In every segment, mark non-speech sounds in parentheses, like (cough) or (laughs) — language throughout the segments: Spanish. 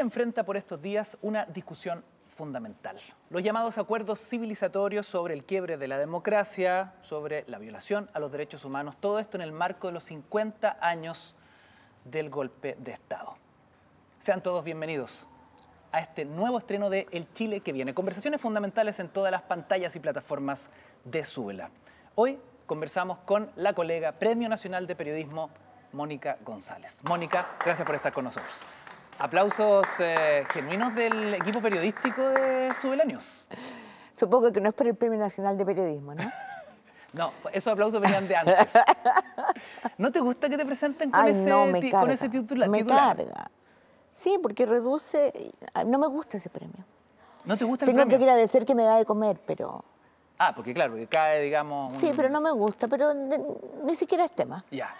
enfrenta por estos días una discusión fundamental. Los llamados acuerdos civilizatorios sobre el quiebre de la democracia, sobre la violación a los derechos humanos, todo esto en el marco de los 50 años del golpe de Estado. Sean todos bienvenidos a este nuevo estreno de El Chile que viene. Conversaciones fundamentales en todas las pantallas y plataformas de Súbela. Hoy conversamos con la colega Premio Nacional de Periodismo, Mónica González. Mónica, gracias por estar con nosotros. Aplausos eh, genuinos del equipo periodístico de Subelanios. Supongo que no es por el Premio Nacional de Periodismo, ¿no? (laughs) no, esos aplausos venían de antes. (laughs) ¿No te gusta que te presenten con ese, no, me carga, Sí, porque reduce... No me gusta ese premio. ¿No te gusta el Tengo que agradecer que me da de comer, pero... Ah, porque claro, porque cae, digamos... Sí, pero no me gusta, pero ni siquiera es tema. Ya.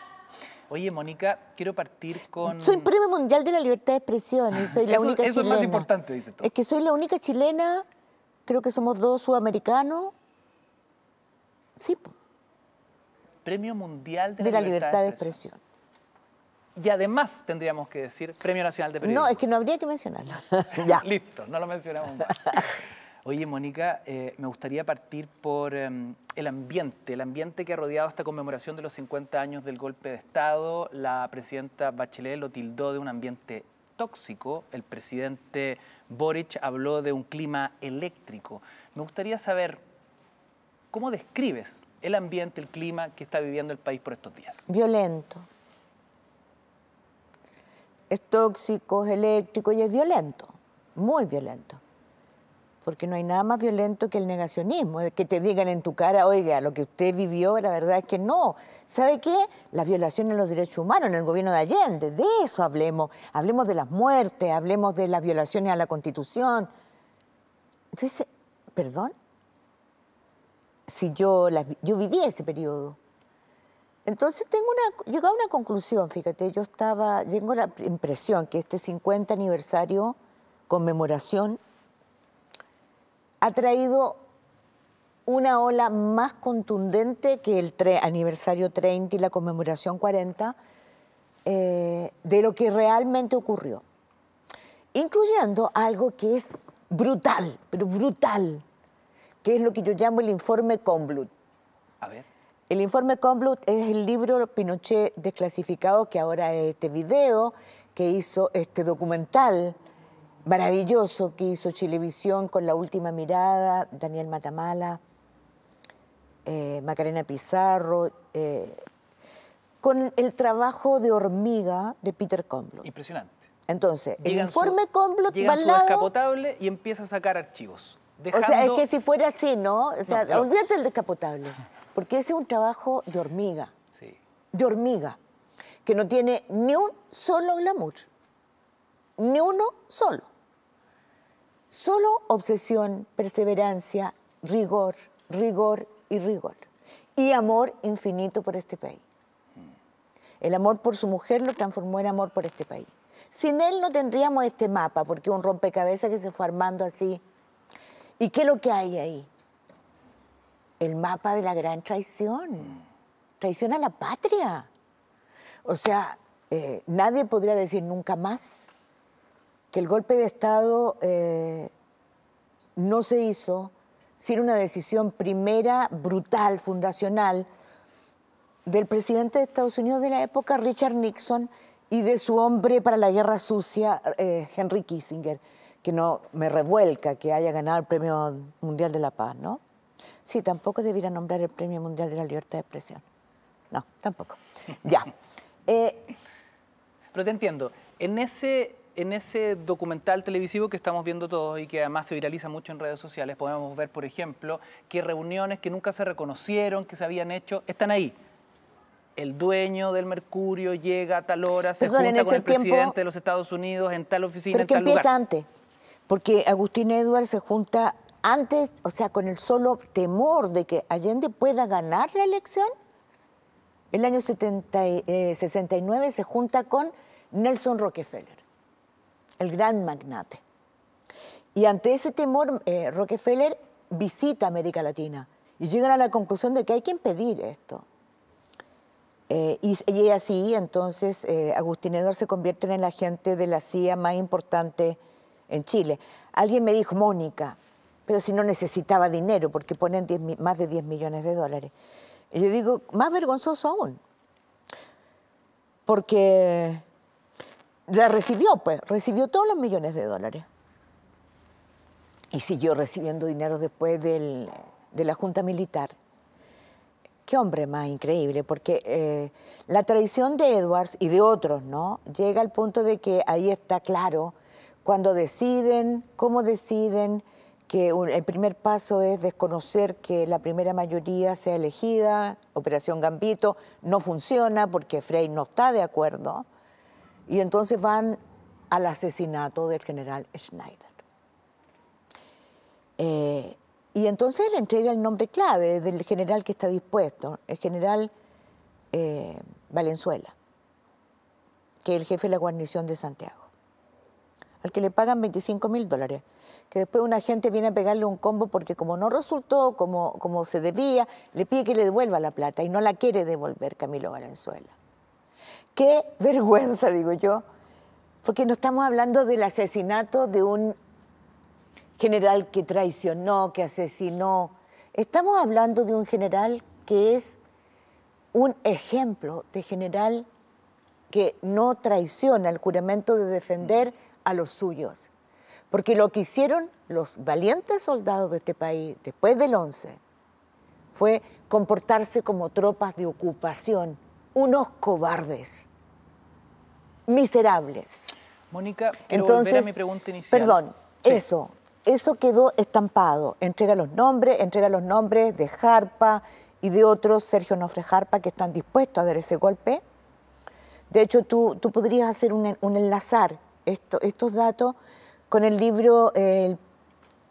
Oye, Mónica, quiero partir con... Soy premio mundial de la libertad de expresión y soy la única chilena. Eso es más importante, dice tú. Es que soy la única chilena, creo que somos dos sudamericanos. Sí. Premio mundial de, la, libertad, de expresión. Y además tendríamos que decir Premio Nacional de Periodismo. No, es que no habría que mencionarlo. (laughs) ya. Listo, no lo mencionamos más. Oye, Mónica, eh, me gustaría partir por em, el ambiente, el ambiente que ha rodeado esta conmemoración de los 50 años del golpe de Estado. La presidenta Bachelet lo tildó de un ambiente tóxico, el presidente Boric habló de un clima eléctrico. Me gustaría saber cómo describes el ambiente, el clima que está viviendo el país por estos días. Violento. Es tóxico, es eléctrico y es violento, muy violento porque no hay nada más violento que el negacionismo, que te digan en tu cara, oiga, lo que usted vivió, la verdad es que no. ¿Sabe qué? Las violaciones a los derechos humanos en el gobierno de Allende, de eso hablemos, hablemos de las muertes, hablemos de las violaciones a la constitución. Entonces, perdón, si yo, yo viví ese periodo. Entonces tengo una, llego a una conclusión, fíjate, yo estaba, tengo la impresión que este 50 aniversario, conmemoración, ha traído una ola más contundente que el aniversario 30 y la conmemoración 40 eh, de lo que realmente ocurrió, incluyendo algo que es brutal, pero brutal, que es lo que yo llamo el informe Comblut. El informe Comblut es el libro Pinochet desclasificado que ahora es este video, que hizo este documental maravilloso que hizo Chilevisión con La Última Mirada, Daniel Matamala, eh, Macarena Pizarro, eh, con el trabajo de hormiga de Peter Comblo. Impresionante. Entonces, el informe su, Comblot va al su descapotable y empieza a sacar archivos. O sea, es que si fuera así, ¿no? O sea, olvídate del descapotable, porque ese es un trabajo de hormiga. Sí. De hormiga, que no tiene ni un solo glamour. Ni uno solo. Solo obsesión, perseverancia, rigor, rigor y rigor. Y amor infinito por este país. El amor por su mujer lo transformó en amor por este país. Sin él no tendríamos este mapa, porque un rompecabezas que se fue armando así. ¿Y qué es lo que hay ahí? El mapa de la gran traición. Traición a la patria. O sea, eh, nadie podría decir nunca más que el golpe de Estado eh, no se hizo sin una decisión primera, brutal, fundacional, del presidente de Estados Unidos de la época, Richard Nixon, y de su hombre para la guerra sucia, eh, Henry Kissinger, que no me revuelca que haya ganado el Premio Mundial de la Paz, ¿no? Sí, tampoco debiera nombrar el Premio Mundial de la Libertad de Expresión. No, tampoco. Ya. (laughs) Pero te entiendo, en ese en ese documental televisivo que estamos viendo todos y que además se viraliza mucho en redes sociales, podemos ver, por ejemplo, que reuniones que nunca se reconocieron, que se habían hecho, están ahí. El dueño del Mercurio llega a tal hora, se junta con el presidente de los Estados Unidos en tal oficina, pero en que tal empieza antes, porque Agustín Edwards se junta antes, o sea, con el solo temor de que Allende pueda ganar la elección. El año 70, 69 eh, se junta con Nelson Rockefeller el gran magnate. Y ante ese temor, eh, Rockefeller visita América Latina y llegan a la conclusión de que hay que impedir esto. Eh, y, así, entonces, eh, Agustín Edward se convierte en el agente de la CIA más importante en Chile. Alguien me dijo, Mónica, pero si no necesitaba dinero, porque ponen más de 10 millones de dólares. Y yo digo, más vergonzoso aún, porque la recibió, pues, recibió todos los millones de dólares. Y siguió recibiendo dinero después del, de la Junta Militar. Qué hombre más increíble, porque eh, la traición de Edwards y de otros, ¿no? Llega al punto de que ahí está claro cuando deciden, cómo deciden, que el primer paso es desconocer que la primera mayoría sea elegida, Operación Gambito no funciona porque Frey no está de acuerdo. Y entonces van al asesinato del general Schneider. Eh, y entonces le entrega el nombre clave del general que está dispuesto, el general eh, Valenzuela, que es el jefe de la guarnición de Santiago, al que le pagan 25 mil dólares que después una agente viene a pegarle un combo porque como no resultó, como, como se debía, le pide que le devuelva la plata y no la quiere devolver Camilo Valenzuela. Qué vergüenza, digo yo, porque no estamos hablando del asesinato de un general que traicionó, que asesinó. Estamos hablando de un general que es un ejemplo de general que no traiciona el juramento de defender a los suyos. Porque lo que hicieron los valientes soldados de este país después del 11 fue comportarse como tropas de ocupación unos cobardes, miserables. Mónica, entonces volver mi pregunta inicial. Perdón, eso, eso quedó estampado. Entrega los nombres, entrega los nombres de Jarpa y de otros, Sergio Nofre Jarpa, que están dispuestos a dar ese golpe. De hecho, tú, podrías hacer un, enlazar estos datos con el libro el,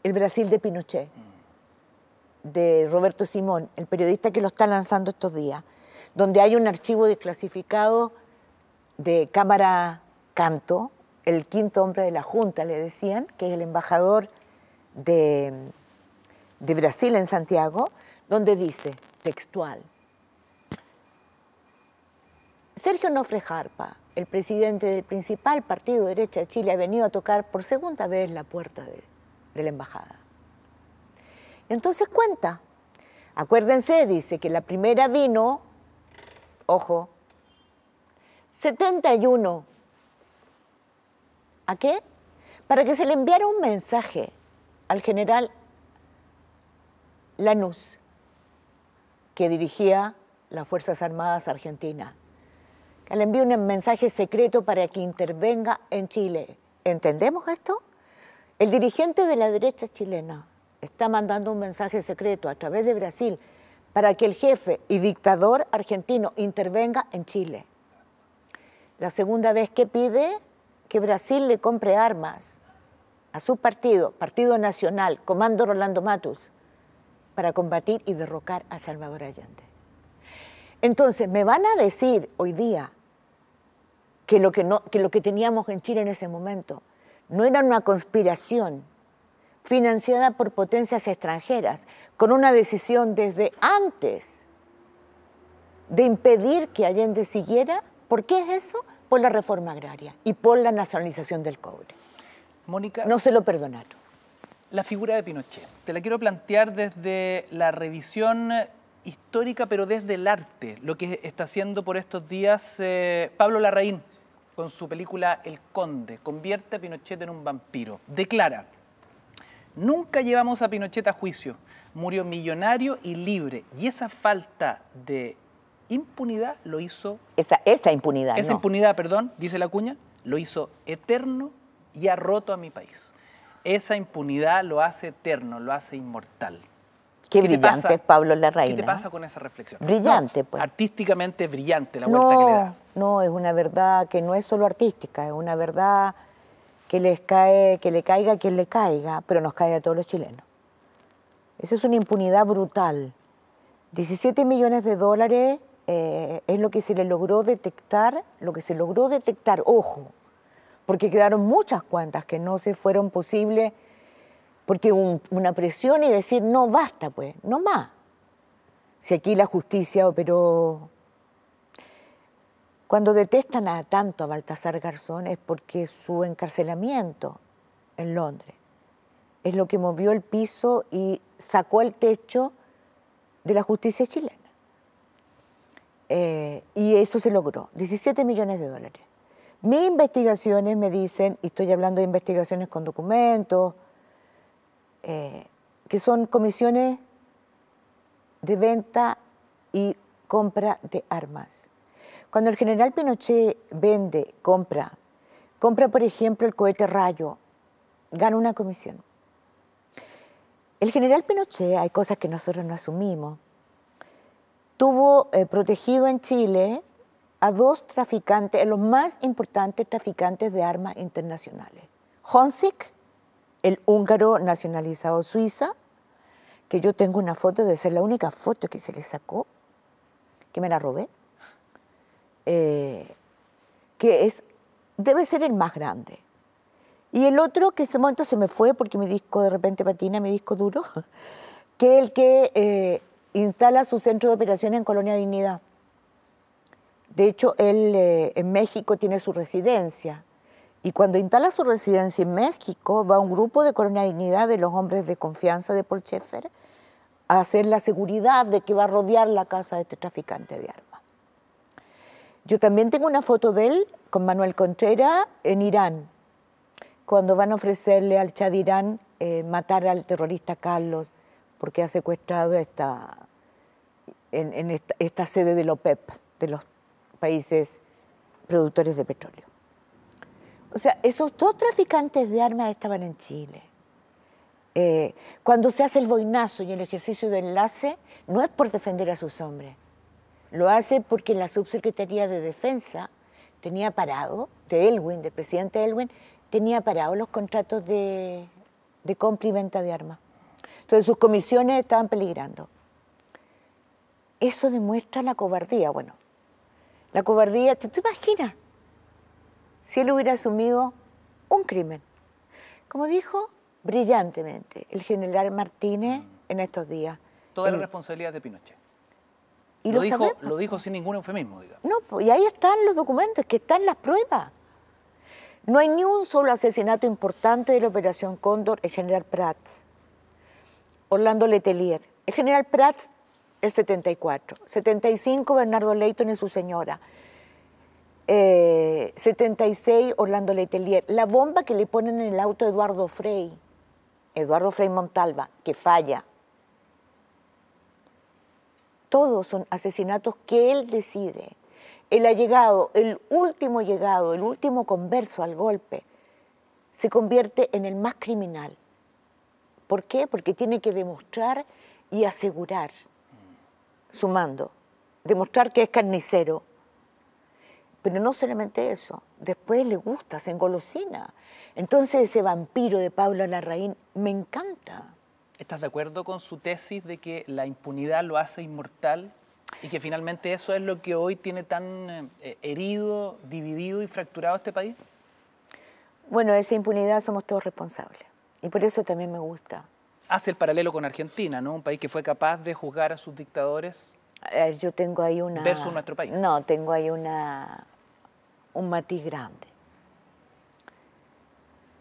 el, Brasil de Pinochet, de Roberto Simón, el periodista que lo está lanzando estos días donde hay un archivo desclasificado de Cámara Canto, el quinto hombre de la Junta, le decían, que es el embajador de, Brasil en Santiago, donde dice, textual, Sergio Nofre Jarpa, el presidente del principal partido de derecha de Chile, ha venido a tocar por segunda vez la puerta de la embajada. Entonces cuenta. Acuérdense, dice, que la primera vino ojo, 71. ¿A qué? Para que se le enviara un mensaje al general Lanús, que dirigía las Fuerzas Armadas Argentinas, que le envíe un mensaje secreto para que intervenga en Chile. ¿Entendemos esto? El dirigente de la derecha chilena está mandando un mensaje secreto a través de Brasil para que el jefe y dictador argentino intervenga en Chile. La segunda vez que pide que Brasil le compre armas a su partido, Partido Nacional, Comando Rolando Matus, para combatir y derrocar a Salvador Allende. Entonces, me van a decir hoy día que lo que, no, que lo que teníamos en Chile en ese momento no era una conspiración, financiada por potencias extranjeras, con una decisión desde antes de impedir que Allende siguiera. ¿Por qué es eso? Por la reforma agraria y por la nacionalización del cobre. Mónica. No se lo perdonaron. La figura de Pinochet. Te la quiero plantear desde la revisión histórica, pero desde el arte, lo que está haciendo por estos días eh, Pablo Larraín con su película El Conde. Convierte a Pinochet en un vampiro. Declara, Nunca llevamos a Pinochet a juicio. Murió millonario y libre. Y esa falta de impunidad lo hizo... Esa, esa impunidad. Esa impunidad, perdón, dice la cuña, lo hizo eterno y ha roto a mi país. Esa impunidad lo hace eterno, lo hace inmortal. Qué, brillante es Pablo Larraín. ¿Qué te ¿eh? pasa con esa reflexión? Brillante, pues. Artísticamente brillante la vuelta que le da. No, es una verdad que no es solo artística, es una verdad que les cae, que le caiga quien le caiga, pero nos cae a todos los chilenos. eso es una impunidad brutal. 17 millones de dólares eh, es lo que se le logró detectar, lo que se logró detectar, ojo, porque quedaron muchas cuentas que no se fueron posibles, porque una presión y decir, no basta, pues, no más. Si aquí la justicia operó cuando detestan a tanto a Baltasar Garzón es porque su encarcelamiento en Londres es lo que movió el piso y sacó el techo de la justicia chilena. Eh, y eso se logró, 17 millones de dólares. Mis investigaciones me dicen, y estoy hablando de investigaciones con documentos, eh, que son comisiones de venta y compra de armas. Cuando el general Pinochet vende, compra, compra por ejemplo el cohete rayo, gana una comisión. El general Pinochet, hay cosas que nosotros no asumimos, tuvo eh, protegido en Chile a dos traficantes, a los más importantes traficantes de armas internacionales. Honsik, el húngaro nacionalizado suiza, que yo tengo una foto, de ser la única foto que se le sacó, que me la robé, eh, que es, debe ser el más grande. Y el otro, que en este momento se me fue porque mi disco de repente patina, mi disco duro, (laughs) que es el que eh, instala su centro de operaciones en Colonia Dignidad. De hecho, él eh, en México tiene su residencia. Y cuando instala su residencia en México, va un grupo de Colonia Dignidad de los hombres de confianza de Paul Schaeffer a hacer la seguridad de que va a rodear la casa de este traficante de armas. Yo también tengo una foto de él con Manuel Contreras en Irán, cuando van a ofrecerle al Chad Irán eh, matar al terrorista Carlos porque ha secuestrado esta, en, esta, sede de la OPEP, de los países productores de petróleo. O sea, esos dos traficantes de armas estaban en Chile. Eh, cuando se hace el boinazo y el ejercicio de enlace, no es por defender a sus hombres, lo hace porque la subsecretaría de Defensa tenía parado, de Elwin, del presidente Elwin, tenía parado los contratos de, compra y venta de armas. Entonces sus comisiones estaban peligrando. Eso demuestra la cobardía. Bueno, la cobardía, te imaginas? Si él hubiera asumido un crimen. Como dijo brillantemente el general Martínez en estos días. Toda la responsabilidad de Pinochet lo, dijo, sin ningún eufemismo, No, pues, y ahí están los documentos, que están las pruebas. No hay ni un solo asesinato importante de la Operación Cóndor, el general Prats, Orlando Letelier, el general Prats, el 74, 75 Bernardo Leighton y su señora, 76 eh, Orlando Letelier, la bomba que le ponen en el auto a Eduardo Frey, Eduardo Frey Montalva, que falla, todos son asesinatos que él decide. El allegado, el último llegado, el último converso al golpe, se convierte en el más criminal. ¿Por qué? Porque tiene que demostrar y asegurar, su mando. demostrar que es carnicero. Pero no solamente eso, después le gusta, se engolosina. Entonces ese vampiro de Pablo Larraín me encanta. ¿Estás de acuerdo con su tesis de que la impunidad lo hace inmortal y que finalmente eso es lo que hoy tiene tan eh, herido, dividido y fracturado este país? Bueno, esa impunidad somos todos responsables y por eso también me gusta. Hace el paralelo con Argentina, ¿no? Un país que fue capaz de juzgar a sus dictadores. Eh, yo tengo ahí una... Versus nuestro país. No, tengo ahí una, un matiz grande.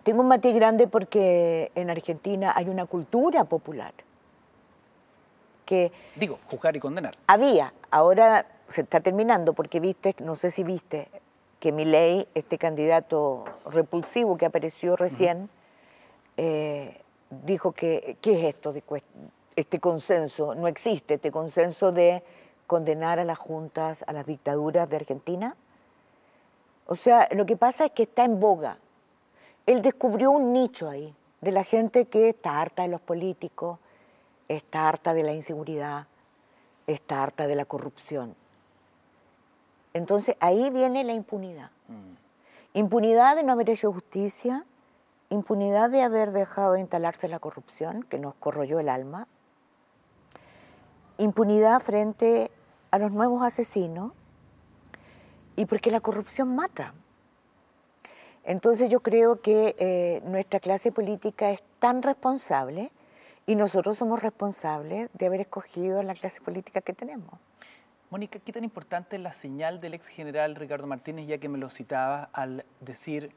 Tengo un matiz grande porque en Argentina hay una cultura popular. Que Digo, juzgar y condenar. Había, ahora se está terminando porque viste, no sé si viste, que mi ley, este candidato repulsivo que apareció recién, eh, dijo que, ¿qué es esto? De este consenso, no existe este consenso de condenar a las juntas, a las dictaduras de Argentina. O sea, lo que pasa es que está en boga él descubrió un nicho ahí, de la gente que está harta de los políticos, está harta de la inseguridad, está harta de la corrupción. Entonces ahí viene la impunidad. Mm. Impunidad de no haber hecho justicia, impunidad de haber dejado de instalarse la corrupción que nos corroyó el alma, impunidad frente a los nuevos asesinos y porque la corrupción mata. Entonces yo creo que eh, nuestra clase política es tan responsable y nosotros somos responsables de haber escogido la clase política que tenemos. Mónica, ¿qué tan importante es la señal del ex general Ricardo Martínez, ya que me lo citaba, al decir,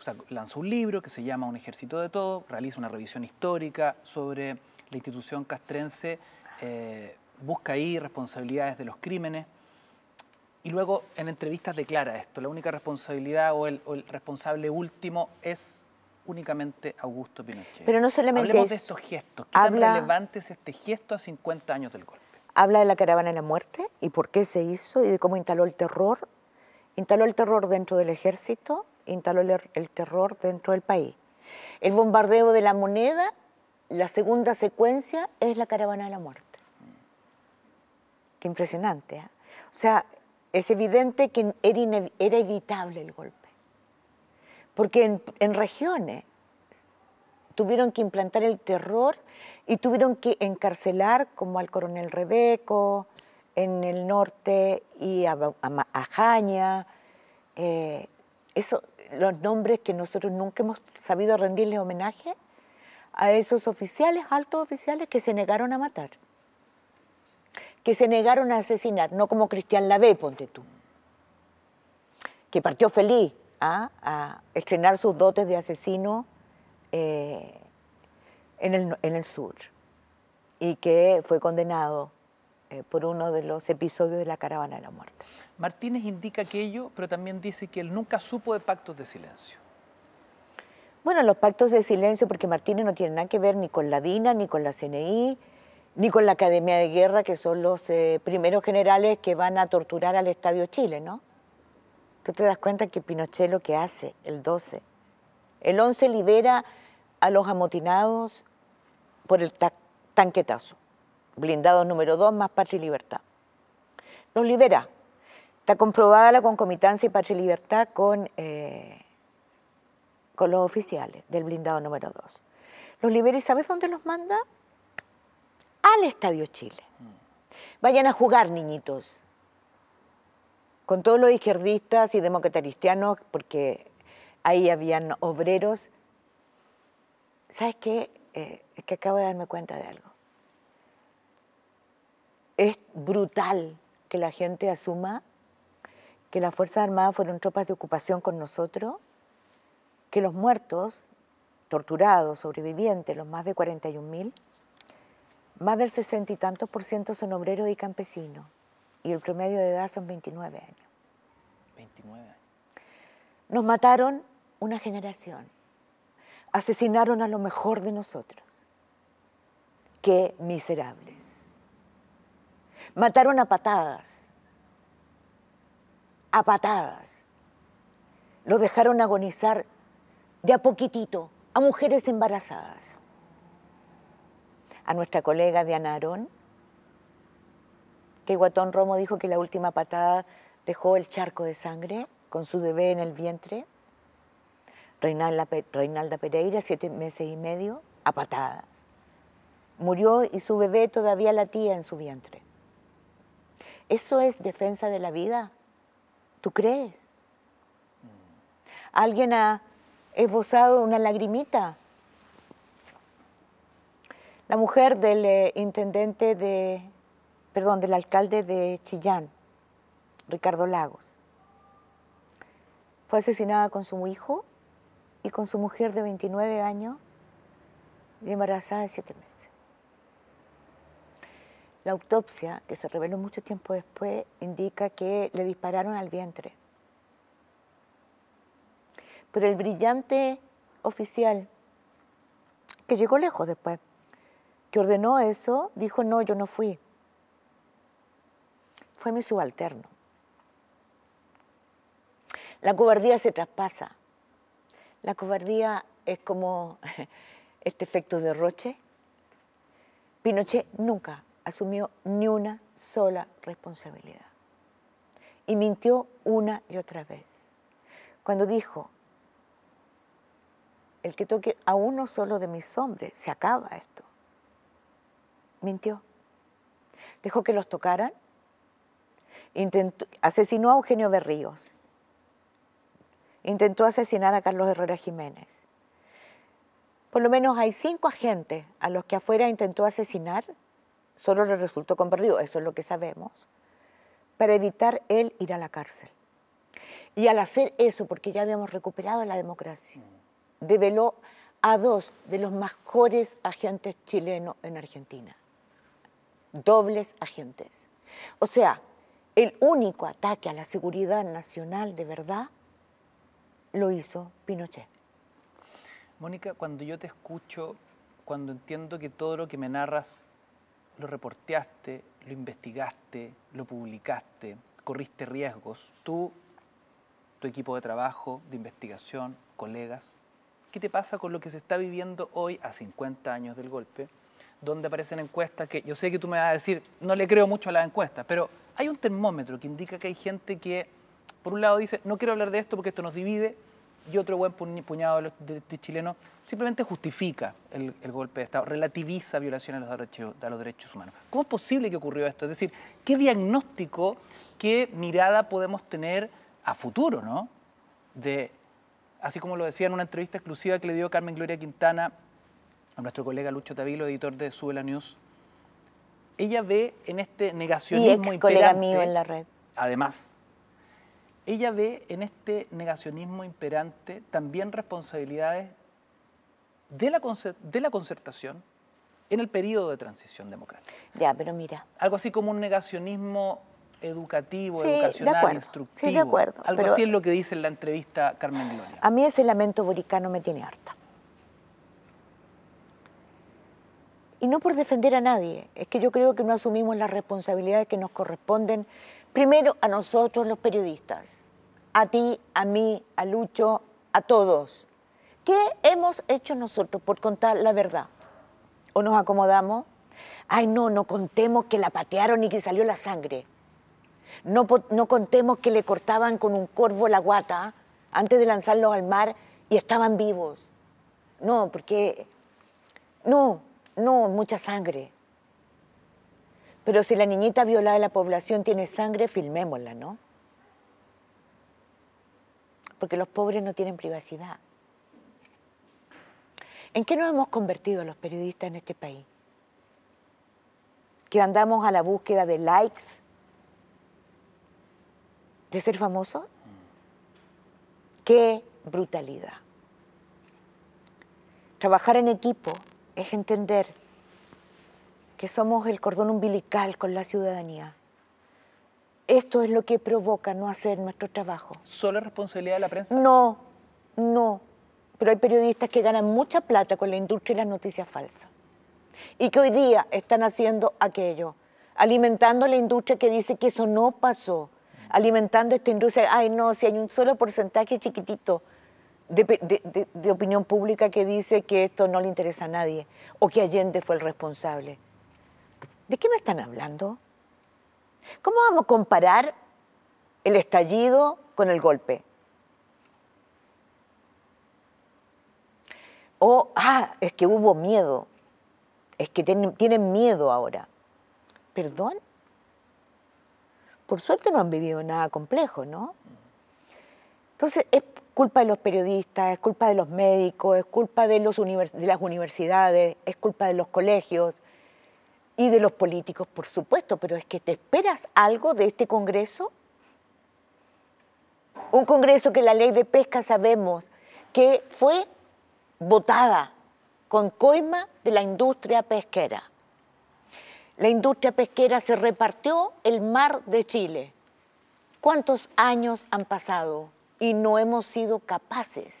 o sea, lanzó un libro que se llama Un ejército de todo, realiza una revisión histórica sobre la institución castrense, eh, busca ahí responsabilidades de los crímenes, y luego en entrevistas declara esto, la única responsabilidad o el, responsable último es únicamente Augusto Pinochet. Pero no solamente Hablemos de estos gestos. habla, tan relevante es este gesto a 50 años del golpe? Habla de la caravana de la muerte y por qué se hizo y de cómo instaló el terror. Instaló el terror dentro del ejército, instaló el, terror dentro del país. El bombardeo de la moneda, la segunda secuencia es la caravana de la muerte. Qué impresionante. ¿eh? O sea, es evidente que era, era evitable el golpe, porque en, regiones tuvieron que implantar el terror y tuvieron que encarcelar como al coronel Rebeco en el norte y a, Jaña. Eh, eso, los nombres que nosotros nunca hemos sabido rendirle homenaje a esos oficiales, altos oficiales que se negaron a matar que se negaron a asesinar, no como Cristian Lavé, ponte tú, que partió feliz ¿ah? a estrenar sus dotes de asesino eh, en, el, sur y que fue condenado eh, por uno de los episodios de la caravana de la muerte. Martínez indica aquello, pero también dice que él nunca supo de pactos de silencio. Bueno, los pactos de silencio, porque Martínez no tiene nada que ver ni con la DINA, ni con la CNI, ni con la Academia de Guerra, que son los eh, primeros generales que van a torturar al Estadio Chile, ¿no? Tú te das cuenta que Pinochet lo que hace, el 12. El 11 libera a los amotinados por el tanquetazo, blindado número 2 más Patria y Libertad. Los libera. Está comprobada la concomitancia y Patria y Libertad con, eh, con los oficiales del blindado número 2. Los libera y ¿sabes dónde los manda? al Estadio Chile. Vayan a jugar, niñitos. Con todos los izquierdistas y democrataristianos, porque ahí habían obreros. ¿Sabes qué? Eh, es que acabo de darme cuenta de algo. Es brutal que la gente asuma que las Fuerzas Armadas fueron tropas de ocupación con nosotros, que los muertos, torturados, sobrevivientes, los más de 41.000, más del sesenta y tantos por ciento son obreros y campesinos y el promedio de edad son 29 años. 29 años. Nos mataron una generación. Asesinaron a lo mejor de nosotros. Qué miserables. Mataron a patadas. A patadas. Lo dejaron agonizar de a poquitito a mujeres embarazadas a nuestra colega Diana Arón, que Guatón Romo dijo que la última patada dejó el charco de sangre con su bebé en el vientre. Reinalda, Reinalda Pereira, siete meses y medio, a patadas. Murió y su bebé todavía latía en su vientre. ¿Eso es defensa de la vida? ¿Tú crees? ¿Alguien ha esbozado una lagrimita? la mujer del eh, intendente de, perdón, del alcalde de Chillán, Ricardo Lagos. Fue asesinada con su hijo y con su mujer de 29 años y embarazada de 7 meses. La autopsia, que se reveló mucho tiempo después, indica que le dispararon al vientre. Pero el brillante oficial, que llegó lejos después, que ordenó eso dijo, no, yo no fui. Fue mi subalterno. La cobardía se traspasa. La cobardía es como (laughs) este efecto de Roche. Pinochet nunca asumió ni una sola responsabilidad. Y mintió una y otra vez. Cuando dijo, el que toque a uno solo de mis hombres, se acaba esto mintió. Dejó que los tocaran. asesinó a Eugenio Berríos. Intentó asesinar a Carlos Herrera Jiménez. Por lo menos hay cinco agentes a los que afuera intentó asesinar. Solo le resultó con Berríos, eso es lo que sabemos, para evitar él ir a la cárcel. Y al hacer eso, porque ya habíamos recuperado la democracia, develó a dos de los mejores agentes chilenos en Argentina dobles agentes. O sea, el único ataque a la seguridad nacional de verdad lo hizo Pinochet. Mónica, cuando yo te escucho, cuando entiendo que todo lo que me narras lo reporteaste, lo investigaste, lo publicaste, corriste riesgos, tú, tu equipo de trabajo, de investigación, colegas, ¿qué te pasa con lo que se está viviendo hoy a 50 años del golpe? donde aparecen encuestas que yo sé que tú me vas a decir, no le creo mucho a las encuestas, pero hay un termómetro que indica que hay gente que, por un lado, dice, no quiero hablar de esto porque esto nos divide, y otro buen puñado de, chilenos simplemente justifica el, golpe de Estado, relativiza violaciones a los, derechos, los derechos humanos. ¿Cómo es posible que ocurrió esto? Es decir, ¿qué diagnóstico, qué mirada podemos tener a futuro, ¿no? De, así como lo decía en una entrevista exclusiva que le dio Carmen Gloria Quintana a nuestro colega Lucho Tavilo, editor de Suela News, ella ve en este negacionismo y ex colega mío en la red. Además, ella ve en este negacionismo imperante también responsabilidades de la, de la concertación en el periodo de transición democrática. Ya, pero mira. Algo así como un negacionismo educativo, educacional, instructivo. Sí, de acuerdo. Algo así es lo que dice en la entrevista Carmen Gloria. A mí ese lamento boricano me tiene harta. y no por defender a nadie, es que yo creo que no asumimos las responsabilidades que nos corresponden, primero a nosotros los periodistas, a ti, a mí, a Lucho, a todos. ¿Qué hemos hecho nosotros por contar la verdad? ¿O nos acomodamos? Ay, no, no contemos que la patearon y que salió la sangre. No, no contemos que le cortaban con un corvo la guata antes de lanzarlos al mar y estaban vivos. No, porque... No, no, mucha sangre. Pero si la niñita violada de la población tiene sangre, filmémosla, ¿no? Porque los pobres no tienen privacidad. ¿En qué nos hemos convertido los periodistas en este país? Que andamos a la búsqueda de likes, de ser famosos. ¡Qué brutalidad! Trabajar en equipo es entender que somos el cordón umbilical con la ciudadanía. Esto es lo que provoca no hacer nuestro trabajo. ¿Solo responsabilidad de la prensa? No, no. Pero hay periodistas que ganan mucha plata con la industria y las noticias falsas. Y que hoy día están haciendo aquello, alimentando la industria que dice que eso no pasó, alimentando esta industria, ay no, si hay un solo porcentaje chiquitito de, opinión pública que dice que esto no le interesa a nadie o que Allende fue el responsable. ¿De qué me están hablando? ¿Cómo vamos a comparar el estallido con el golpe? O, ah, es que hubo miedo, es que tienen miedo ahora. ¿Perdón? Por suerte no han vivido nada complejo, ¿no? Entonces, es culpa de los periodistas, es culpa de los médicos, es culpa de, de las universidades, es culpa de los colegios y de los políticos, por supuesto, pero es que te esperas algo de este Congreso. Un Congreso que la ley de pesca sabemos que fue votada con coima de la industria pesquera. La industria pesquera se repartió el mar de Chile. ¿Cuántos años han pasado? y no hemos sido capaces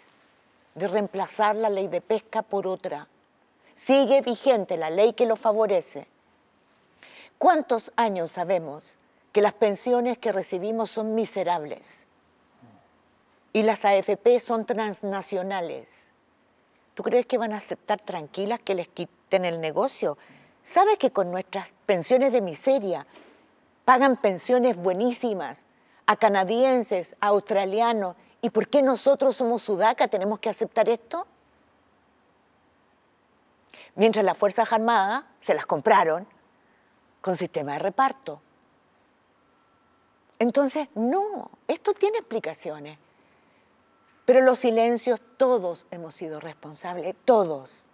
de reemplazar la ley de pesca por otra. Sigue vigente la ley que lo favorece. ¿Cuántos años sabemos que las pensiones que recibimos son miserables? Y las AFP son transnacionales. ¿Tú crees que van a aceptar tranquilas que les quiten el negocio? ¿Sabes que con nuestras pensiones de miseria pagan pensiones buenísimas a canadienses, a australianos. ¿Y por qué nosotros somos sudaca? ¿Tenemos que aceptar esto? Mientras las Fuerzas Armadas se las compraron con sistema de reparto. Entonces, no, esto tiene explicaciones. Pero los silencios, todos hemos sido responsables, todos.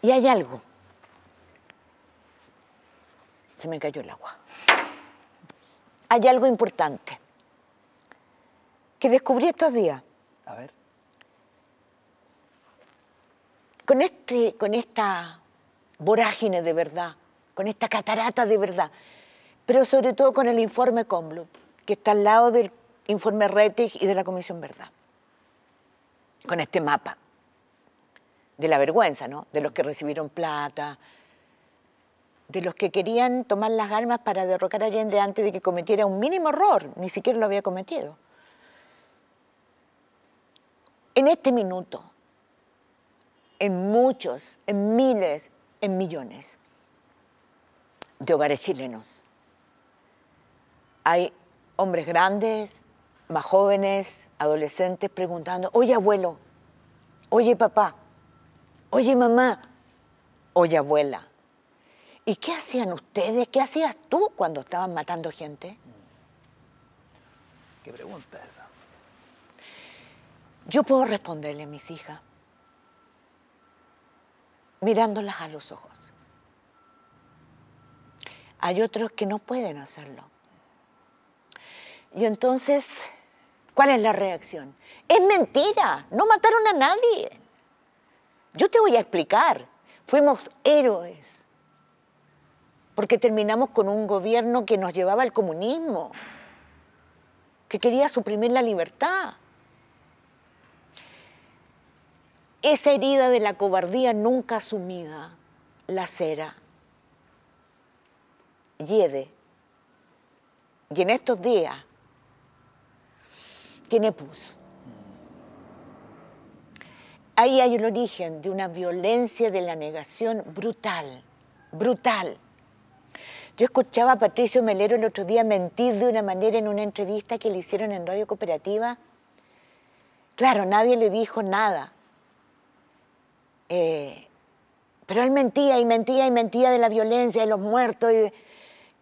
Y hay algo. Se me cayó el agua hay algo importante que descubrí estos días. A ver. Con, este, con esta vorágine de verdad, con esta catarata de verdad, pero sobre todo con el informe Comblo, que está al lado del informe Rettig y de la Comisión Verdad, con este mapa de la vergüenza, ¿no? De los que recibieron plata, de los que querían tomar las armas para derrocar a Allende antes de que cometiera un mínimo error, ni siquiera lo había cometido. En este minuto, en muchos, en miles, en millones de hogares chilenos. Hay hombres grandes, más jóvenes, adolescentes preguntando, oye abuelo, oye papá, oye mamá, oye abuela ¿Y qué hacían ustedes? ¿Qué hacías tú cuando estaban matando gente? ¿Qué pregunta esa? Yo puedo responderle a mis hijas mirándolas a los ojos. Hay otros que no pueden hacerlo. Y entonces, ¿cuál es la reacción? Es mentira, no mataron a nadie. Yo te voy a explicar, fuimos héroes porque terminamos con un gobierno que nos llevaba al comunismo, que quería suprimir la libertad. Esa herida de la cobardía nunca asumida la cera, hiede, y en estos días tiene pus. Ahí hay un origen de una violencia de la negación brutal, brutal. Yo escuchaba a Patricio Melero el otro día mentir de una manera en una entrevista que le hicieron en Radio Cooperativa. Claro, nadie le dijo nada. Eh, pero él mentía y mentía y mentía de la violencia, de los muertos.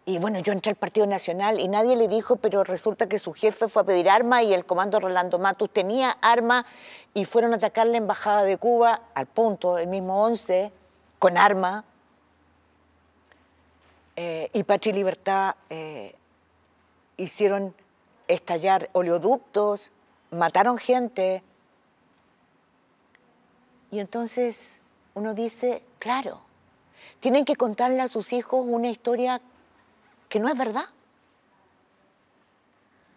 Y, bueno, yo entré al Partido Nacional y nadie le dijo, pero resulta que su jefe fue a pedir arma y el comando Rolando Matus tenía arma y fueron a atacar la embajada de Cuba al punto, el mismo 11, con arma. Eh, y Patria y Libertad eh, hicieron estallar oleoductos, mataron gente. Y entonces uno dice, claro, tienen que contarle a sus hijos una historia que no es verdad,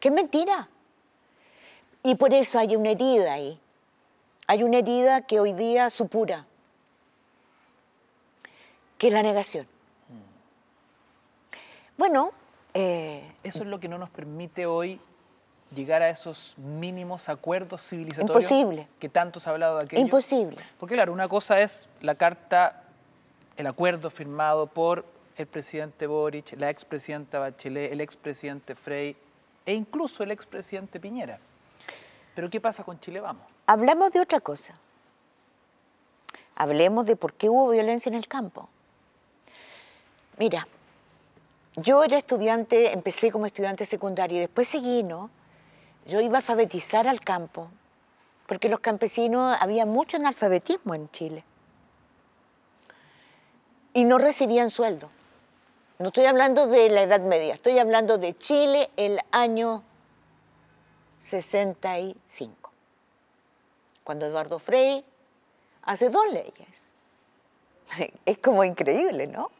que es mentira. Y por eso hay una herida ahí, hay una herida que hoy día supura, que es la negación. Bueno... Eh, Eso es lo que no nos permite hoy llegar a esos mínimos acuerdos civilizatorios imposible. que tanto se ha hablado de aquello. Imposible. Porque claro, una cosa es la carta, el acuerdo firmado por el presidente Boric, la expresidenta Bachelet, el expresidente Frey e incluso el expresidente Piñera. Pero ¿qué pasa con Chile Vamos? Hablamos de otra cosa. Hablemos de por qué hubo violencia en el campo. Mira, yo era estudiante, empecé como estudiante secundaria y después seguí, ¿no? Yo iba a alfabetizar al campo, porque los campesinos, había mucho analfabetismo en Chile. Y no recibían sueldo. No estoy hablando de la Edad Media, estoy hablando de Chile el año 65, cuando Eduardo Frei hace dos leyes. (laughs) Es como increíble, ¿no?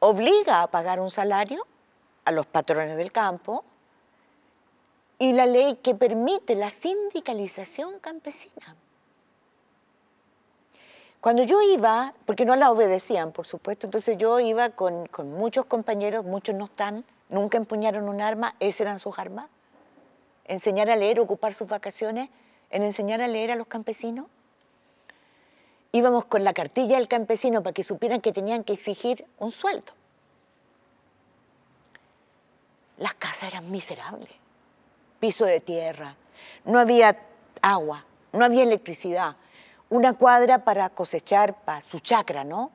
obliga a pagar un salario a los patrones del campo y la ley que permite la sindicalización campesina. Cuando yo iba, porque no la obedecían, por supuesto, entonces yo iba con, con muchos compañeros, muchos no están, nunca empuñaron un arma, esas eran sus armas. Enseñar a leer, ocupar sus vacaciones en enseñar a leer a los campesinos íbamos con la cartilla del campesino para que supieran que tenían que exigir un sueldo. Las casas eran miserables, piso de tierra, no había agua, no había electricidad, una cuadra para cosechar para su chacra, ¿no?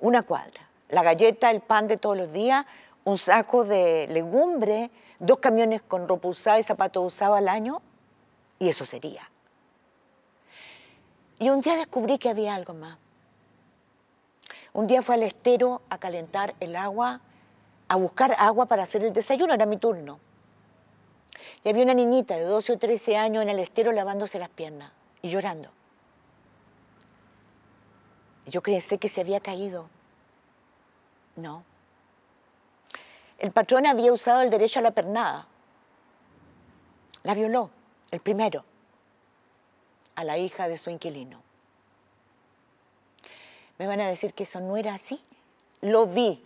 Una cuadra, la galleta, el pan de todos los días, un saco de legumbre, dos camiones con ropa usada y zapatos usados al año, y eso sería. Y un día descubrí que había algo más. Un día fue al estero a calentar el agua, a buscar agua para hacer el desayuno, era mi turno. Y había una niñita de 12 o 13 años en el estero lavándose las piernas y llorando. Yo pensé que se había caído. No. El patrón había usado el derecho a la pernada. La violó, el primero a la hija de su inquilino. Me van a decir que eso no era así. Lo vi.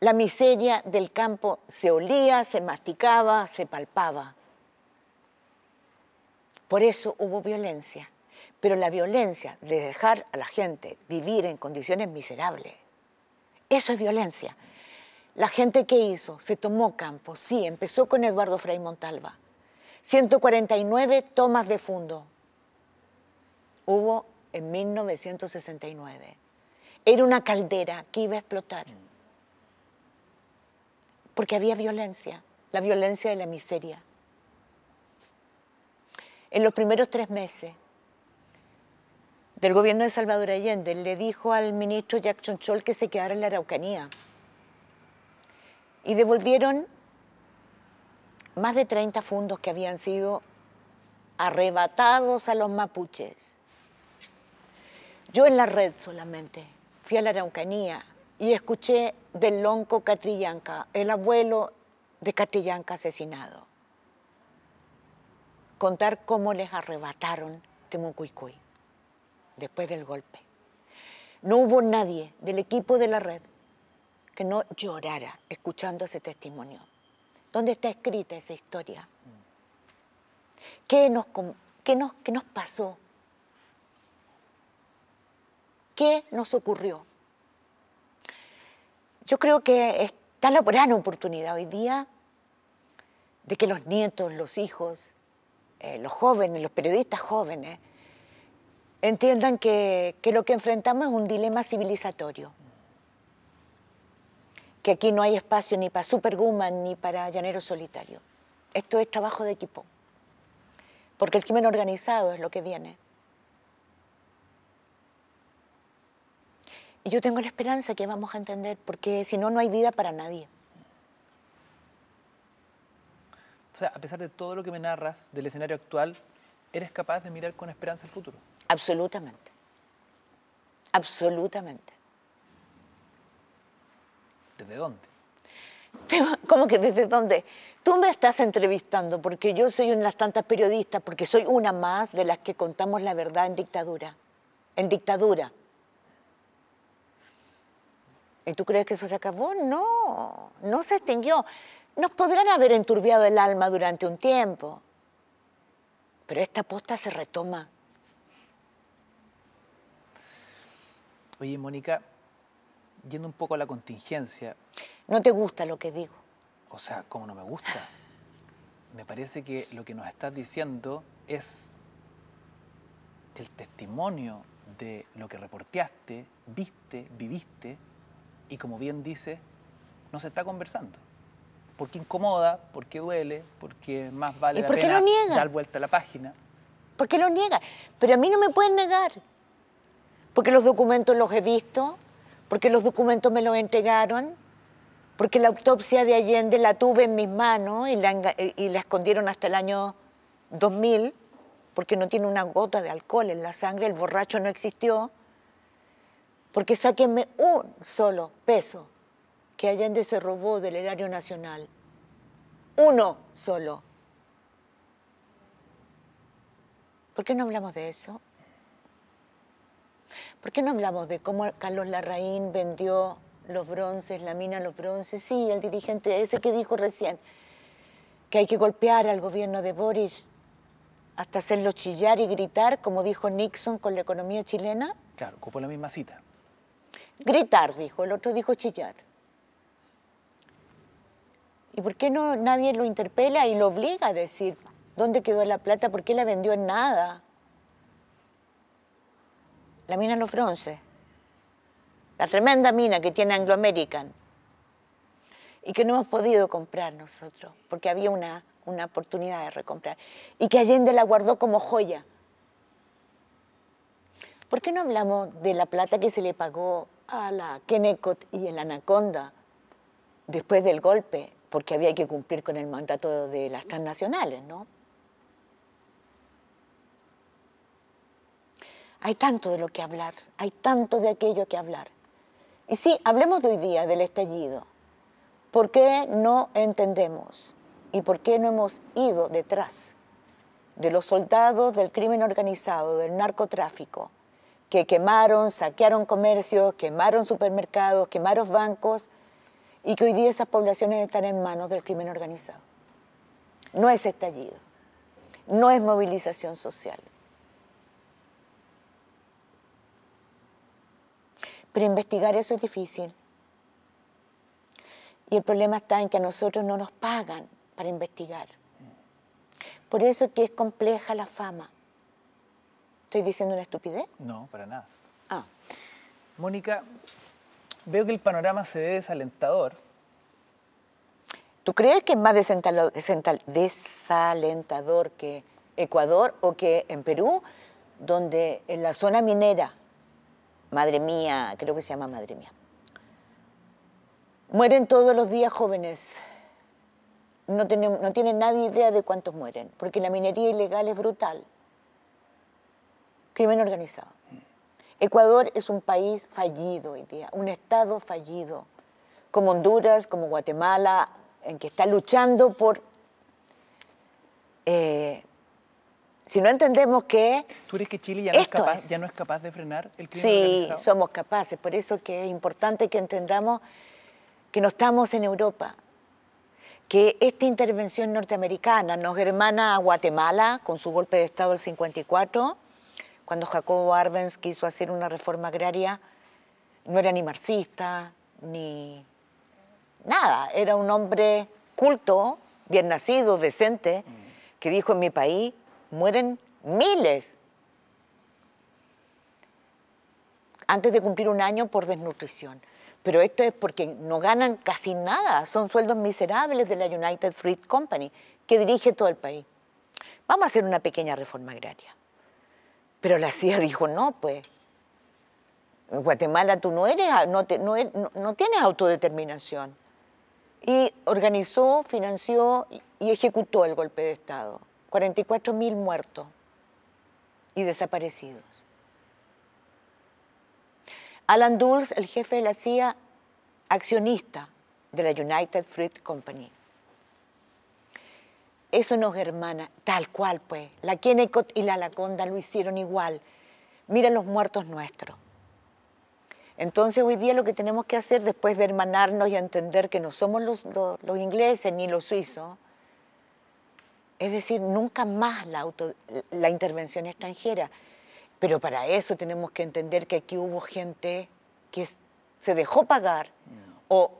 La miseria del campo se olía, se masticaba, se palpaba. Por eso hubo violencia. Pero la violencia de dejar a la gente vivir en condiciones miserables, eso es violencia. La gente que hizo, se tomó campo, sí, empezó con Eduardo Frei Montalva, 149 tomas de fondo hubo en 1969. Era una caldera que iba a explotar. Porque había violencia, la violencia de la miseria. En los primeros tres meses del gobierno de Salvador Allende, le dijo al ministro Jack Chol que se quedara en la Araucanía. Y devolvieron más de 30 fundos que habían sido arrebatados a los mapuches. Yo en la red solamente fui a la Araucanía y escuché del lonco Catrillanca, el abuelo de Catrillanca asesinado, contar cómo les arrebataron Temucuicui después del golpe. No hubo nadie del equipo de la red que no llorara escuchando ese testimonio. ¿Dónde está escrita esa historia? ¿Qué nos, pasó? ¿Qué nos ocurrió? Yo creo que está la gran oportunidad hoy día de que los nietos, los hijos, eh, los jóvenes, los periodistas jóvenes, entiendan que, que, lo que enfrentamos es un dilema civilizatorio que aquí no hay espacio ni para Superwoman ni para Llanero Solitario. Esto es trabajo de equipo, porque el crimen organizado es lo que viene. Y yo tengo la esperanza que vamos a entender, porque si no, no hay vida para nadie. O sea, a pesar de todo lo que me narras del escenario actual, ¿eres capaz de mirar con esperanza el futuro? Absolutamente. Absolutamente. ¿Desde dónde? ¿Cómo que desde dónde? Tú me estás entrevistando porque yo soy una de las tantas periodistas, porque soy una más de las que contamos la verdad en dictadura. En dictadura. ¿Y tú crees que eso se acabó? No, no se extinguió. Nos podrán haber enturbiado el alma durante un tiempo, pero esta posta se retoma. Oye, Mónica, yendo un poco a la contingencia. ¿No te gusta lo que digo? O sea, como no me gusta? Me parece que lo que nos estás diciendo es el testimonio de lo que reporteaste, viste, viviste, y como bien dice, no se está conversando. Porque incomoda, porque duele, porque más vale ¿Y qué lo niega? dar vuelta a la página. ¿Por qué lo niega? Pero a mí no me pueden negar. Porque los documentos los he visto, porque los documentos me los entregaron, porque la autopsia de Allende la tuve en mis manos y la, escondieron hasta el año 2000, porque no tiene una gota de alcohol en la sangre, el borracho no existió, porque sáquenme un solo peso que Allende se robó del erario nacional. Uno solo. ¿Por qué no hablamos de eso? ¿Por qué no hablamos de cómo Carlos Larraín vendió los bronces, la mina los bronces? Sí, el dirigente ese que dijo recién que hay que golpear al gobierno de Boris hasta hacerlo chillar y gritar, como dijo Nixon con la economía chilena. Claro, ocupó la misma cita. Gritar, dijo, el otro dijo chillar. ¿Y por qué no nadie lo interpela y lo obliga a decir dónde quedó la plata? ¿Por qué la vendió en nada? la mina Los Bronces, la tremenda mina que tiene Anglo American y que no hemos podido comprar nosotros porque había una, una oportunidad de recomprar y que Allende la guardó como joya. ¿Por qué no hablamos de la plata que se le pagó a la Kennecott y el Anaconda después del golpe? Porque había que cumplir con el mandato de las transnacionales, ¿no? Hay tanto de lo que hablar, hay tanto de aquello que hablar. Y sí, hablemos de hoy día del estallido. ¿Por qué no entendemos y por qué no hemos ido detrás de los soldados del crimen organizado, del narcotráfico, que quemaron, saquearon comercios, quemaron supermercados, quemaron bancos y que hoy día esas poblaciones están en manos del crimen organizado? No es estallido, no es movilización social Pero investigar eso es difícil. Y el problema está en que a nosotros no nos pagan para investigar. Por eso es que es compleja la fama. ¿Estoy diciendo una estupidez? No, para nada. Ah. Mónica, veo que el panorama se ve desalentador. ¿Tú crees que es más desalentador que Ecuador o que en Perú, donde en la zona minera Madre mía, creo que se llama Madre mía. Mueren todos los días jóvenes. No tienen, no nadie idea de cuántos mueren, porque la minería ilegal es brutal. Crimen organizado. Ecuador es un país fallido hoy día, un Estado fallido, como Honduras, como Guatemala, en que está luchando por eh, si no entendemos que... ¿Tú crees que Chile ya no, es capaz, de frenar el crimen Sí, somos capaces. Por eso que es importante que entendamos que no estamos en Europa, que esta intervención norteamericana nos hermana a Guatemala con su golpe de Estado del 54, cuando Jacobo Arbenz quiso hacer una reforma agraria, no era ni marxista, ni nada, era un hombre culto, bien nacido, decente, que dijo en mi país mueren miles antes de cumplir un año por desnutrición. Pero esto es porque no ganan casi nada, son sueldos miserables de la United Fruit Company, que dirige todo el país. Vamos a hacer una pequeña reforma agraria. Pero la CIA (laughs) dijo, no, pues, en Guatemala tú no, eres, ah, er, no, no tienes autodeterminación. Y organizó, financió y ejecutó el golpe de Estado. 44.000 muertos y desaparecidos. Alan Dulles, el jefe de la CIA, accionista de la United Fruit Company. Eso nos hermana, tal cual pues. La Kennecott y la Laconda lo hicieron igual. Mira los muertos nuestros. Entonces hoy día lo que tenemos que hacer después de hermanarnos y entender que no somos los ingleses ni los suizos, es decir, nunca más la, la intervención extranjera. Pero para eso tenemos que entender que aquí hubo gente que se dejó pagar o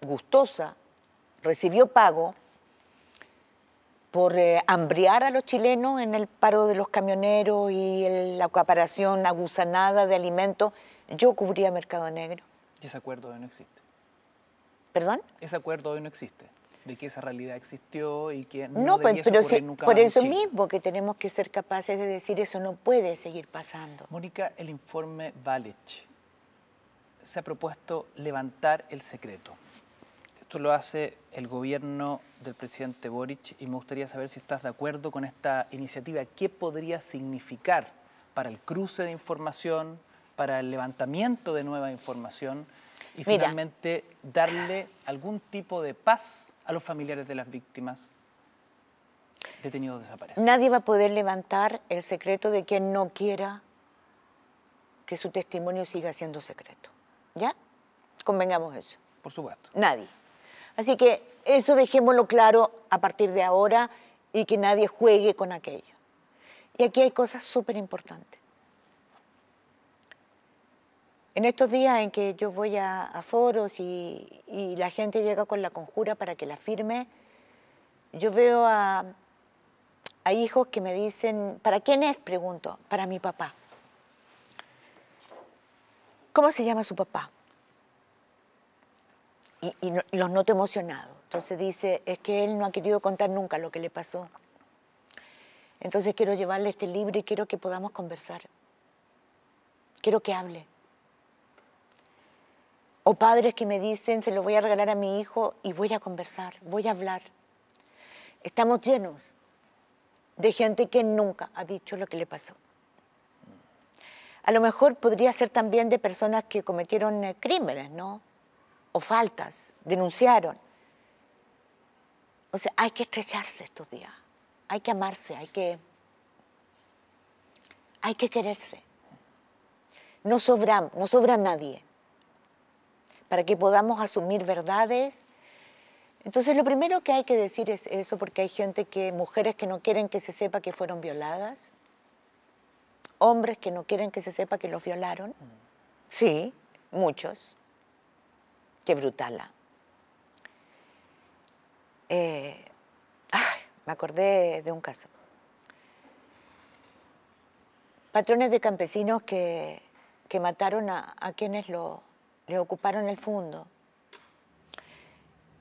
gustosa recibió pago por eh, hambriar a los chilenos en el paro de los camioneros y la acaparación aguzanada de alimentos. Yo cubría Mercado Negro. ¿Y ese acuerdo hoy no existe? ¿Perdón? Ese acuerdo hoy no existe de que esa realidad existió y que no, no pues, pero No, nunca por eso mismo que tenemos que ser capaces de decir eso no puede seguir pasando. Mónica, el informe Vález se ha propuesto levantar el secreto. Esto lo hace el gobierno del presidente Boric y me gustaría saber si estás de acuerdo con esta iniciativa. ¿Qué podría significar para el cruce de información, para el levantamiento de nueva información y finalmente darle algún tipo de paz a los familiares de las víctimas detenidos desaparecidos. Nadie va a poder levantar el secreto de quien no quiera que su testimonio siga siendo secreto. ¿Ya? Convengamos eso. Por supuesto. Nadie. Así que eso dejémoslo claro a partir de ahora y que nadie juegue con aquello. Y aquí hay cosas súper importantes. En estos días en que yo voy a, foros y, la gente llega con la conjura para que la firme, yo veo a, hijos que me dicen, ¿para quién es? Pregunto, para mi papá. ¿Cómo se llama su papá? Y, los noto emocionados. Entonces dice, es que él no ha querido contar nunca lo que le pasó. Entonces quiero llevarle este libro y quiero que podamos conversar. Quiero que hable. O padres que me dicen, se lo voy a regalar a mi hijo y voy a conversar, voy a hablar. Estamos llenos de gente que nunca ha dicho lo que le pasó. A lo mejor podría ser también de personas que cometieron eh, crímenes, ¿no? O faltas, denunciaron. O sea, hay que estrecharse estos días, hay que amarse, hay que, hay que quererse. No sobran no sobra nadie para que podamos asumir verdades. Entonces lo primero que hay que decir es eso, porque hay gente que, mujeres que no quieren que se sepa que fueron violadas, hombres que no quieren que se sepa que los violaron. Sí, muchos. Qué brutala. ¿ah? Eh, me acordé de un caso. Patrones de campesinos que, mataron a quienes lo, le ocuparon el fondo.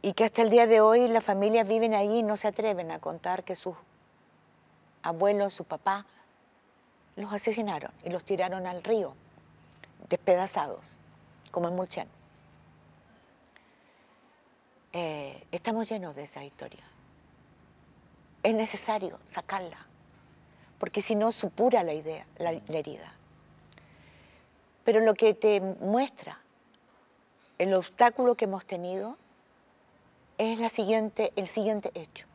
Y que hasta el día de hoy las familias viven ahí y no se atreven a contar que sus abuelos, su papá, los asesinaron y los tiraron al río, despedazados, como en Mulchen. Eh, estamos llenos de esa historia. Es necesario sacarla, porque si no supura la, idea, la herida. Pero lo que te muestra el obstáculo que hemos tenido es la siguiente, el siguiente hecho.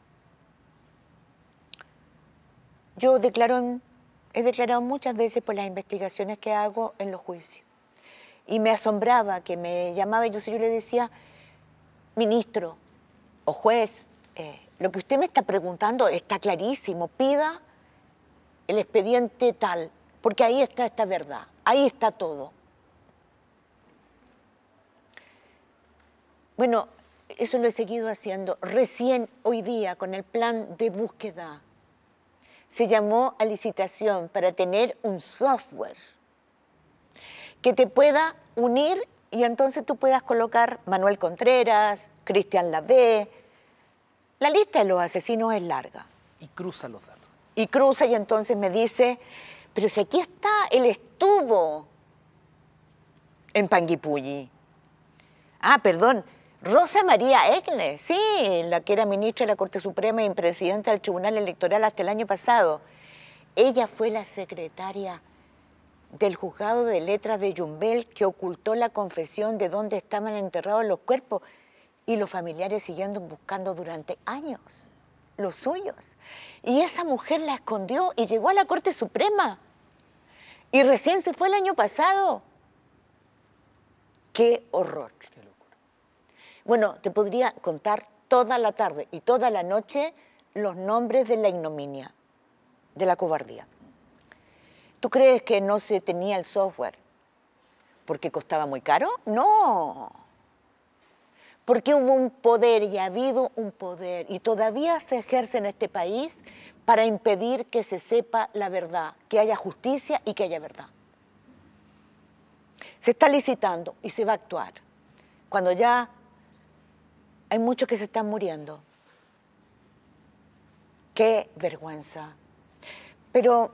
Yo declaro, he declarado muchas veces por las investigaciones que hago en los juicios. Y me asombraba que me llamaba y yo, yo le decía, ministro o juez, eh, lo que usted me está preguntando está clarísimo, pida el expediente tal, porque ahí está esta verdad, ahí está todo. Bueno, eso lo he seguido haciendo. Recién hoy día, con el plan de búsqueda, se llamó a licitación para tener un software que te pueda unir y entonces tú puedas colocar Manuel Contreras, Cristian Lavé. La lista de los asesinos es larga. Y cruza los datos. Y cruza y entonces me dice, pero si aquí está, él estuvo en Panguipulli. Ah, perdón, Rosa María Egne, sí, la que era ministra de la Corte Suprema y presidenta del Tribunal Electoral hasta el año pasado. Ella fue la secretaria del juzgado de letras de Yumbel que ocultó la confesión de dónde estaban enterrados los cuerpos y los familiares siguiendo buscando durante años los suyos. Y esa mujer la escondió y llegó a la Corte Suprema. Y recién se fue el año pasado. ¡Qué horror! Bueno, te podría contar toda la tarde y toda la noche los nombres de la ignominia, de la cobardía. ¿Tú crees que no se tenía el software porque costaba muy caro? No. Porque hubo un poder y ha habido un poder y todavía se ejerce en este país para impedir que se sepa la verdad, que haya justicia y que haya verdad. Se está licitando y se va a actuar. Cuando ya hay muchos que se están muriendo. Qué vergüenza. Pero,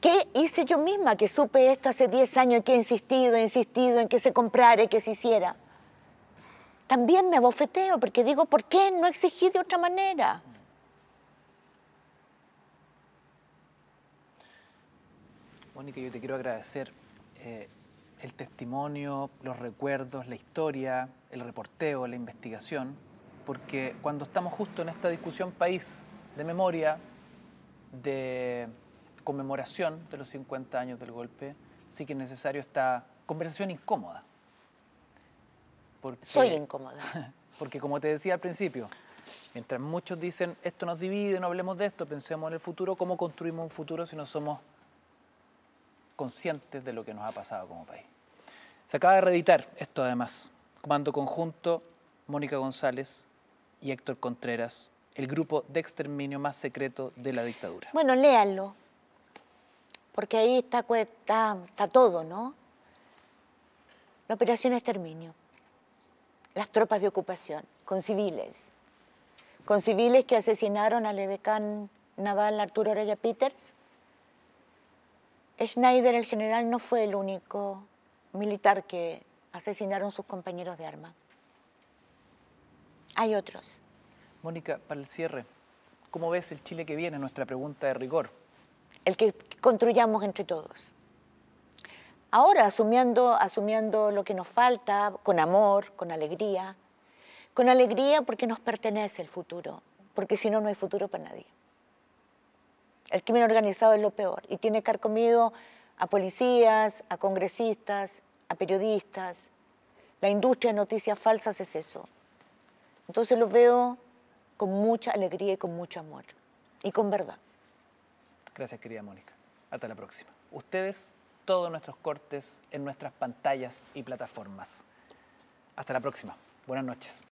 ¿qué hice yo misma que supe esto hace 10 años y que he insistido, he insistido en que se comprara, y que se hiciera? También me abofeteo porque digo, ¿por qué no exigí de otra manera? Mónica, yo te quiero agradecer eh, el testimonio, los recuerdos, la historia, el reporteo, la investigación, porque cuando estamos justo en esta discusión país de memoria, de conmemoración de los 50 años del golpe, sí que es necesario esta conversación incómoda. Porque, Soy incómoda. (laughs) Porque como te decía al principio, mientras muchos dicen esto nos divide, no hablemos de esto, pensemos en el futuro, ¿cómo construimos un futuro si no somos conscientes de lo que nos ha pasado como país? Se acaba de reeditar esto además. Comando Conjunto, Mónica González y Héctor Contreras, el grupo de exterminio más secreto de la dictadura. Bueno, léanlo, porque ahí está, todo, ¿no? La operación exterminio, las tropas de ocupación, con civiles, con civiles que asesinaron al edecán naval Arturo Orella Peters. Schneider, el general, no fue el único militar que asesinaron sus compañeros de arma. Hay otros. Mónica, para el cierre, ¿cómo ves el Chile que viene? Nuestra pregunta de rigor. El que construyamos entre todos. Ahora, asumiendo, asumiendo lo que nos falta, con amor, con alegría, con alegría porque nos pertenece el futuro, porque si no, no hay futuro para nadie. El crimen organizado es lo peor y tiene carcomido a policías, a congresistas, a periodistas. La industria de noticias falsas es eso. Entonces los veo con mucha alegría y con mucho amor. Y con verdad. Gracias, querida Mónica. Hasta la próxima. Ustedes, todos nuestros cortes en nuestras pantallas y plataformas. Hasta la próxima. Buenas noches.